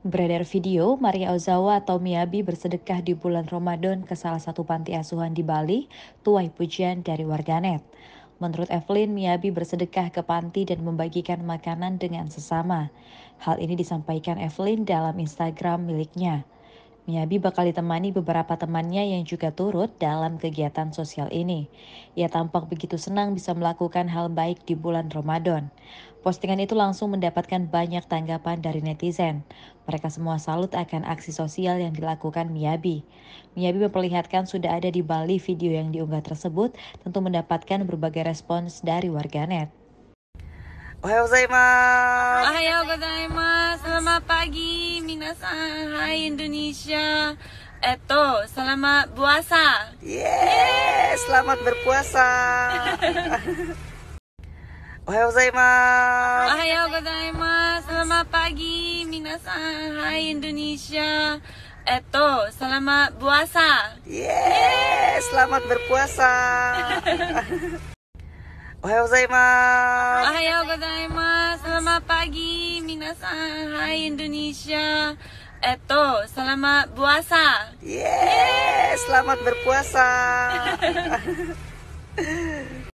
Beredar video, Maria Ozawa atau Miyabi bersedekah di bulan Ramadan ke salah satu panti asuhan di Bali, tuai pujian dari warganet. Menurut Evelyn, Miyabi bersedekah ke panti dan membagikan makanan dengan sesama. Hal ini disampaikan Evelyn dalam Instagram miliknya. Miyabi bakal ditemani beberapa temannya yang juga turut dalam kegiatan sosial ini. Ia tampak begitu senang bisa melakukan hal baik di bulan Ramadan. Postingan itu langsung mendapatkan banyak tanggapan dari netizen. Mereka semua salut akan aksi sosial yang dilakukan Miyabi. Miyabi memperlihatkan sudah ada di Bali video yang diunggah tersebut, tentu mendapatkan berbagai respons dari warganet. Ohayou gozaimasu. Ohayou gozaimasu. Selamat pagi, minasan. Hai Indonesia. Eto, selamat puasa. Yes, selamat berpuasa. Ohayo gozaimasu. Ohayo gozaimasu. Selamat pagi, minasan. Hai Indonesia. Eto, selamat puasa. Yes, selamat berpuasa. Ohayo gozaimasu. Ohayo gozaimasu. Selamat pagi, minasan. Hai Indonesia. Eto, eh, selamat puasa. Yes, selamat berpuasa.